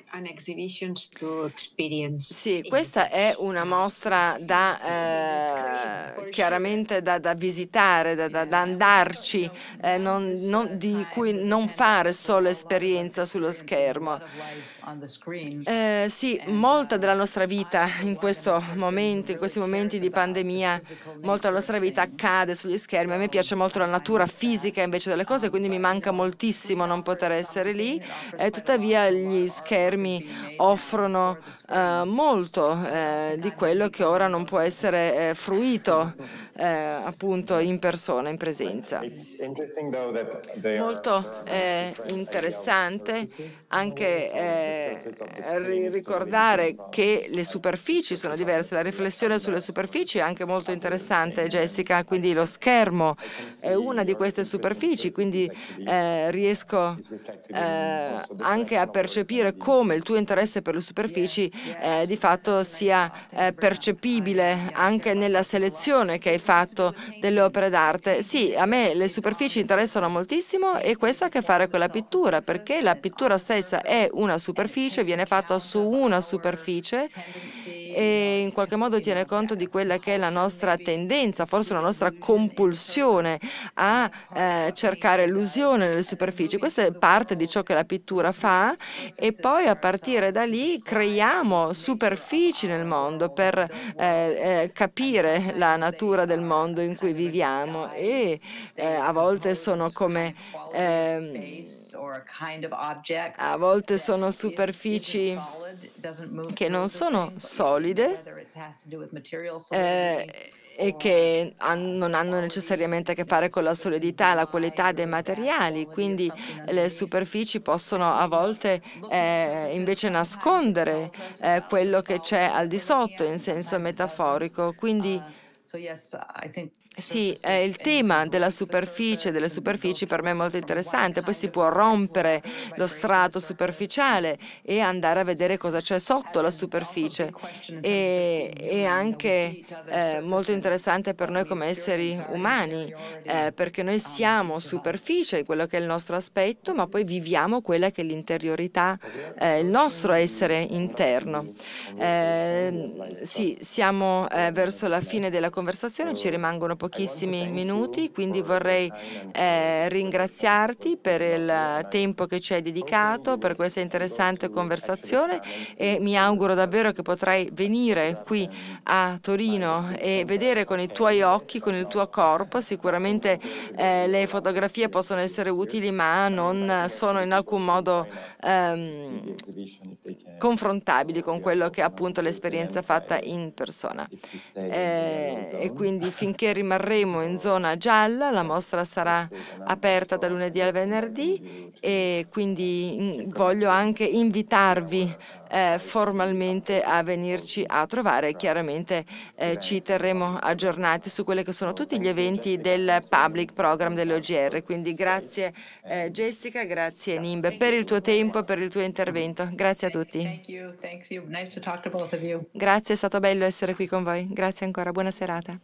Sì, questa è una mostra da eh, eh, chiaramente da, da, visitare, da, da, da andarci, eh, non, non, di cui non fare solo esperienza sullo schermo. Eh, sì, uh, molta della nostra vita in questo momento, in questi momenti di pandemia, molta della nostra vita accade sugli schermi. A me piace molto la natura fisica invece delle cose, quindi mi manca moltissimo non poter essere lì. Eh, tuttavia gli schermi offrono eh, molto eh, di quello che ora non può essere eh, fruito eh, appunto in persona, in presenza. Molto uh, eh, interessante anche eh, ricordare che le superfici sono diverse, la riflessione sulle superfici è anche molto interessante Jessica, quindi lo schermo è una di queste superfici, quindi eh, riesco eh, anche a percepire come il tuo interesse per le superfici eh, di fatto sia percepibile anche nella selezione che hai fatto fatto delle opere d'arte. Sì, a me le superfici interessano moltissimo e questo ha a che fare con la pittura, perché la pittura stessa è una superficie, viene fatta su una superficie e in qualche modo tiene conto di quella che è la nostra tendenza, forse la nostra compulsione a eh, cercare illusione nelle superfici. Questa è parte di ciò che la pittura fa e poi a partire da lì creiamo superfici nel mondo per eh, eh, capire la natura del del mondo in cui viviamo e eh, a volte sono come eh, a volte sono superfici che non sono solide eh, e che han non hanno necessariamente a che fare con la solidità, la qualità dei materiali, quindi le superfici possono a volte eh, invece nascondere eh, quello che c'è al di sotto in senso metaforico. Quindi So yes, I think Sì, eh, il tema della superficie, delle superfici per me è molto interessante, poi si può rompere lo strato superficiale e andare a vedere cosa c'è sotto la superficie. E, è anche eh, molto interessante per noi come esseri umani, eh, perché noi siamo superficie, quello che è il nostro aspetto, ma poi viviamo quella che è l'interiorità, eh, il nostro essere interno. Eh, sì, siamo eh, verso la fine della conversazione, ci rimangono pochi pochissimi minuti, quindi vorrei eh, ringraziarti per il tempo che ci hai dedicato, per questa interessante conversazione e mi uh, auguro davvero che potrai venire qui a Torino e vedere con i tuoi occhi, con il tuo corpo, sicuramente eh, le fotografie possono essere utili ma non sono in alcun modo ehm, confrontabili con quello che è appunto l'esperienza fatta in persona. Eh, e quindi finché rimarrà Sanremo in zona gialla, la mostra sarà aperta da lunedì al venerdì e quindi voglio anche invitarvi eh, formalmente a venirci a trovare. Chiaramente eh, ci terremo aggiornati su quelli che sono tutti gli eventi del public program dell'OGR. Quindi grazie eh, Jessica, grazie Nimbe per il tuo tempo e per il tuo intervento. Grazie a tutti. Grazie, è stato bello essere qui con voi. Grazie ancora, buona serata.